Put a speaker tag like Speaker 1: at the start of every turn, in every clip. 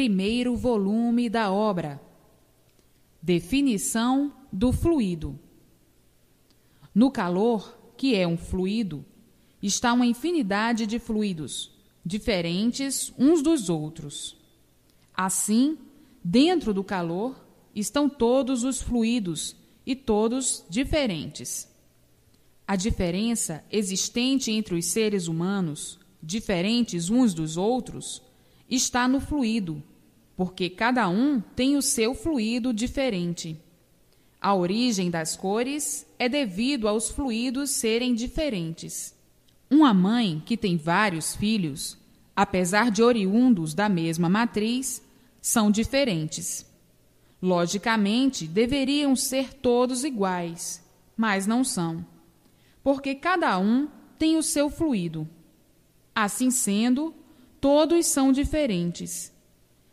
Speaker 1: primeiro volume da obra. Definição do fluido. No calor, que é um fluido, está uma infinidade de fluidos, diferentes uns dos outros. Assim, dentro do calor estão todos os fluidos e todos diferentes. A diferença existente entre os seres humanos, diferentes uns dos outros, está no fluido porque cada um tem o seu fluido diferente. A origem das cores é devido aos fluidos serem diferentes. Uma mãe que tem vários filhos, apesar de oriundos da mesma matriz, são diferentes. Logicamente, deveriam ser todos iguais, mas não são, porque cada um tem o seu fluido. Assim sendo, todos são diferentes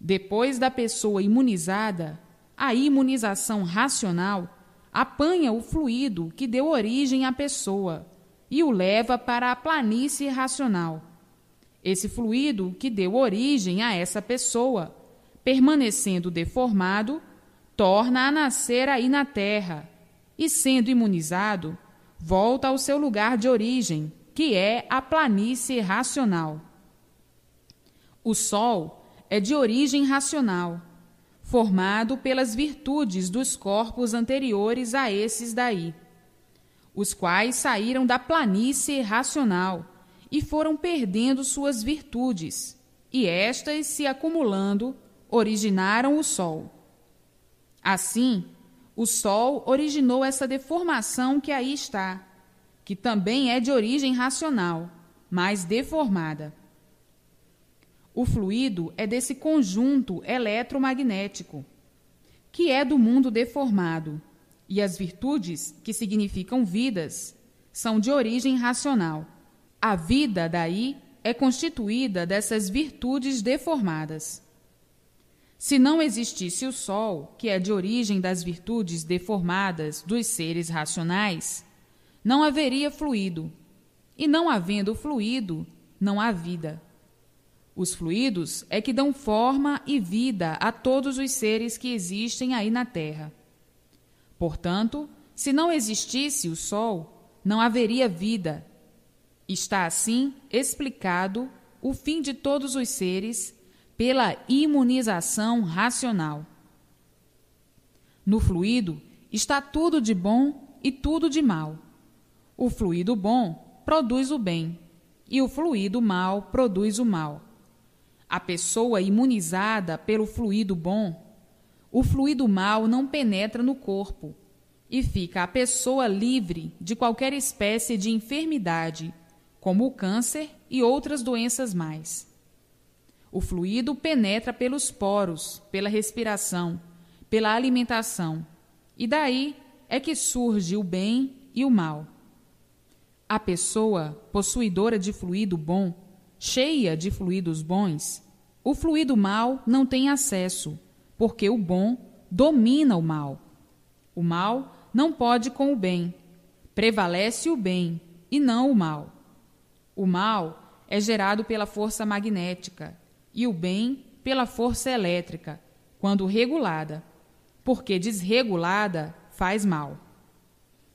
Speaker 1: depois da pessoa imunizada, a imunização racional apanha o fluido que deu origem à pessoa e o leva para a planície racional. Esse fluido que deu origem a essa pessoa, permanecendo deformado, torna a nascer aí na terra e, sendo imunizado, volta ao seu lugar de origem, que é a planície racional. O Sol é de origem racional, formado pelas virtudes dos corpos anteriores a esses daí, os quais saíram da planície racional e foram perdendo suas virtudes, e estas se acumulando, originaram o Sol. Assim, o Sol originou essa deformação que aí está, que também é de origem racional, mas deformada. O fluido é desse conjunto eletromagnético, que é do mundo deformado, e as virtudes, que significam vidas, são de origem racional. A vida, daí, é constituída dessas virtudes deformadas. Se não existisse o Sol, que é de origem das virtudes deformadas dos seres racionais, não haveria fluido. E não havendo fluido, não há vida. Os fluidos é que dão forma e vida a todos os seres que existem aí na Terra. Portanto, se não existisse o Sol, não haveria vida. Está assim explicado o fim de todos os seres pela imunização racional. No fluido está tudo de bom e tudo de mal. O fluido bom produz o bem, e o fluido mal produz o mal. A pessoa imunizada pelo fluido bom, o fluido mal não penetra no corpo e fica a pessoa livre de qualquer espécie de enfermidade, como o câncer e outras doenças mais. O fluido penetra pelos poros, pela respiração, pela alimentação, e daí é que surge o bem e o mal. A pessoa possuidora de fluido bom cheia de fluidos bons, o fluido mal não tem acesso, porque o bom domina o mal. O mal não pode com o bem, prevalece o bem e não o mal. O mal é gerado pela força magnética e o bem pela força elétrica, quando regulada, porque desregulada faz mal.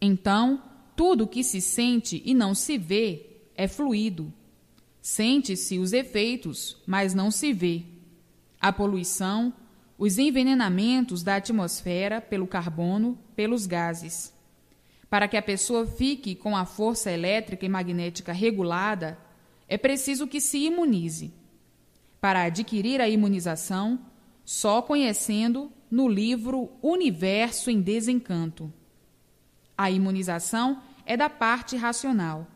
Speaker 1: Então, tudo que se sente e não se vê é fluido, Sente-se os efeitos, mas não se vê. A poluição, os envenenamentos da atmosfera pelo carbono, pelos gases. Para que a pessoa fique com a força elétrica e magnética regulada, é preciso que se imunize. Para adquirir a imunização, só conhecendo no livro Universo em Desencanto. A imunização é da parte racional.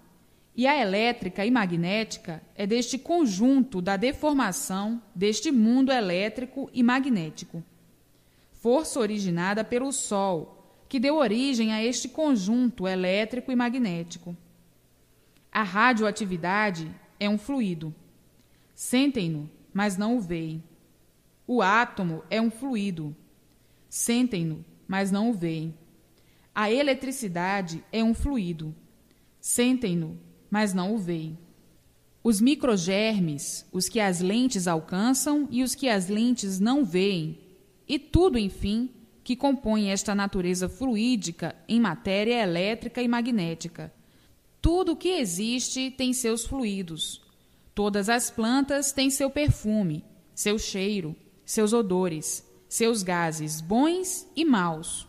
Speaker 1: E a elétrica e magnética é deste conjunto da deformação deste mundo elétrico e magnético. Força originada pelo Sol, que deu origem a este conjunto elétrico e magnético. A radioatividade é um fluido. Sentem-no, mas não o veem. O átomo é um fluido. Sentem-no, mas não o veem. A eletricidade é um fluido. Sentem-no, mas não o veem. Os microgermes, os que as lentes alcançam e os que as lentes não veem, e tudo, enfim, que compõe esta natureza fluídica em matéria elétrica e magnética. Tudo o que existe tem seus fluidos. Todas as plantas têm seu perfume, seu cheiro, seus odores, seus gases bons e maus.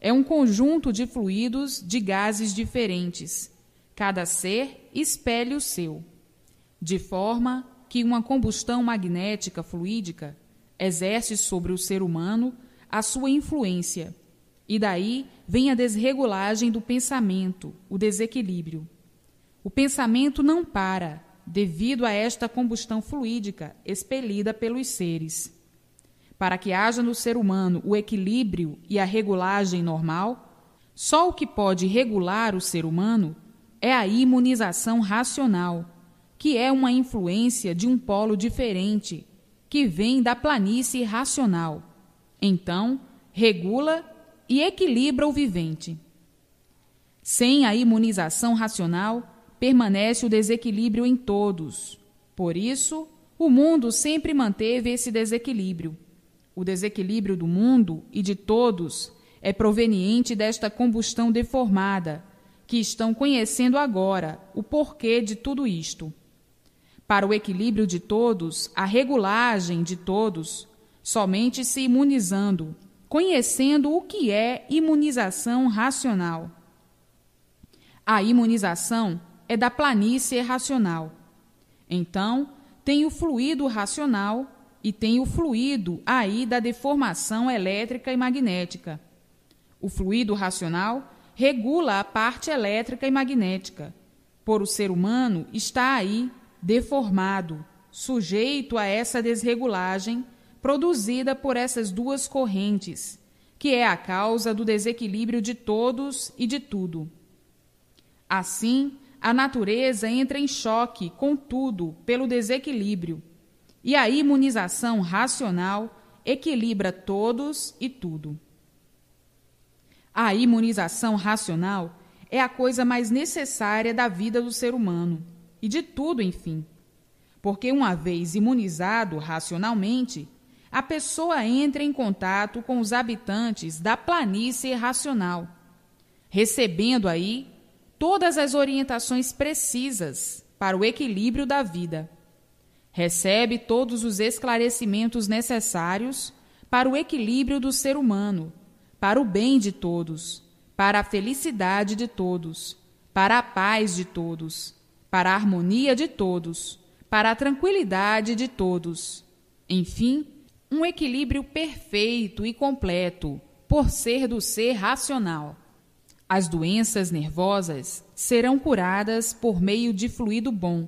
Speaker 1: É um conjunto de fluidos de gases diferentes Cada ser espelhe o seu, de forma que uma combustão magnética fluídica exerce sobre o ser humano a sua influência, e daí vem a desregulagem do pensamento, o desequilíbrio. O pensamento não para devido a esta combustão fluídica expelida pelos seres. Para que haja no ser humano o equilíbrio e a regulagem normal, só o que pode regular o ser humano é a imunização racional, que é uma influência de um polo diferente, que vem da planície racional. Então, regula e equilibra o vivente. Sem a imunização racional, permanece o desequilíbrio em todos. Por isso, o mundo sempre manteve esse desequilíbrio. O desequilíbrio do mundo e de todos é proveniente desta combustão deformada, que estão conhecendo agora o porquê de tudo isto. Para o equilíbrio de todos, a regulagem de todos, somente se imunizando, conhecendo o que é imunização racional. A imunização é da planície racional. Então, tem o fluido racional e tem o fluido aí da deformação elétrica e magnética. O fluido racional regula a parte elétrica e magnética. Por o ser humano está aí deformado, sujeito a essa desregulagem produzida por essas duas correntes, que é a causa do desequilíbrio de todos e de tudo. Assim, a natureza entra em choque com tudo pelo desequilíbrio, e a imunização racional equilibra todos e tudo. A imunização racional é a coisa mais necessária da vida do ser humano e de tudo, enfim. Porque uma vez imunizado racionalmente, a pessoa entra em contato com os habitantes da planície racional, recebendo aí todas as orientações precisas para o equilíbrio da vida. Recebe todos os esclarecimentos necessários para o equilíbrio do ser humano para o bem de todos, para a felicidade de todos, para a paz de todos, para a harmonia de todos, para a tranquilidade de todos. Enfim, um equilíbrio perfeito e completo, por ser do ser racional. As doenças nervosas serão curadas por meio de fluido bom,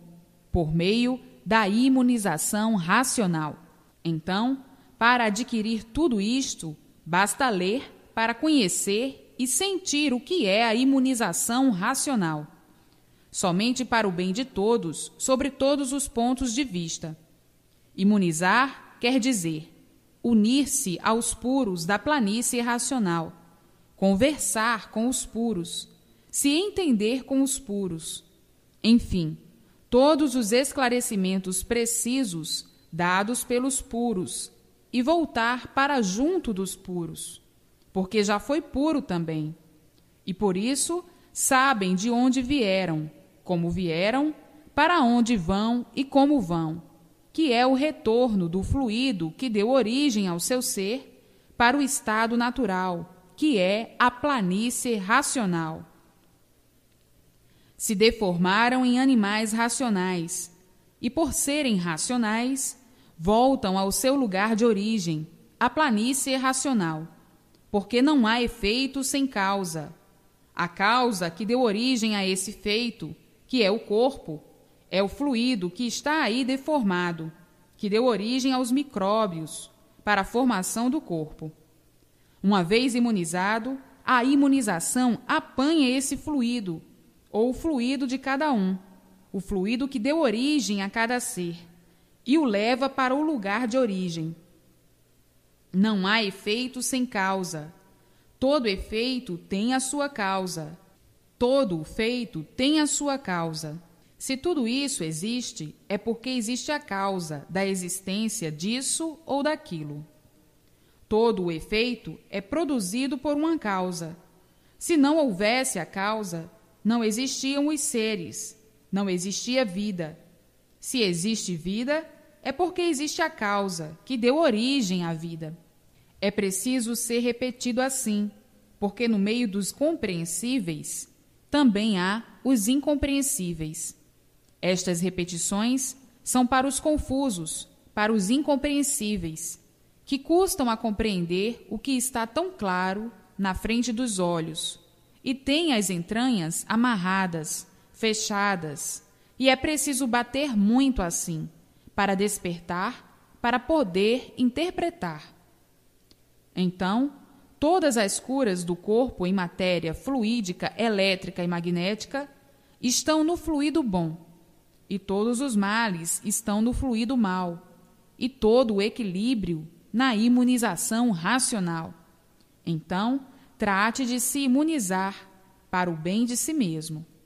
Speaker 1: por meio da imunização racional. Então, para adquirir tudo isto, basta ler para conhecer e sentir o que é a imunização racional. Somente para o bem de todos, sobre todos os pontos de vista. Imunizar quer dizer unir-se aos puros da planície racional, conversar com os puros, se entender com os puros. Enfim, todos os esclarecimentos precisos dados pelos puros e voltar para junto dos puros porque já foi puro também. E por isso sabem de onde vieram, como vieram, para onde vão e como vão, que é o retorno do fluido que deu origem ao seu ser para o estado natural, que é a planície racional. Se deformaram em animais racionais, e por serem racionais, voltam ao seu lugar de origem, a planície racional porque não há efeito sem causa. A causa que deu origem a esse feito, que é o corpo, é o fluido que está aí deformado, que deu origem aos micróbios para a formação do corpo. Uma vez imunizado, a imunização apanha esse fluido, ou o fluido de cada um, o fluido que deu origem a cada ser, e o leva para o lugar de origem. Não há efeito sem causa. Todo efeito tem a sua causa. Todo feito tem a sua causa. Se tudo isso existe, é porque existe a causa da existência disso ou daquilo. Todo o efeito é produzido por uma causa. Se não houvesse a causa, não existiam os seres, não existia vida. Se existe vida, é porque existe a causa que deu origem à vida. É preciso ser repetido assim, porque no meio dos compreensíveis também há os incompreensíveis. Estas repetições são para os confusos, para os incompreensíveis, que custam a compreender o que está tão claro na frente dos olhos e têm as entranhas amarradas, fechadas, e é preciso bater muito assim para despertar, para poder interpretar. Então, todas as curas do corpo em matéria fluídica, elétrica e magnética estão no fluido bom, e todos os males estão no fluido mal, e todo o equilíbrio na imunização racional. Então, trate de se imunizar para o bem de si mesmo.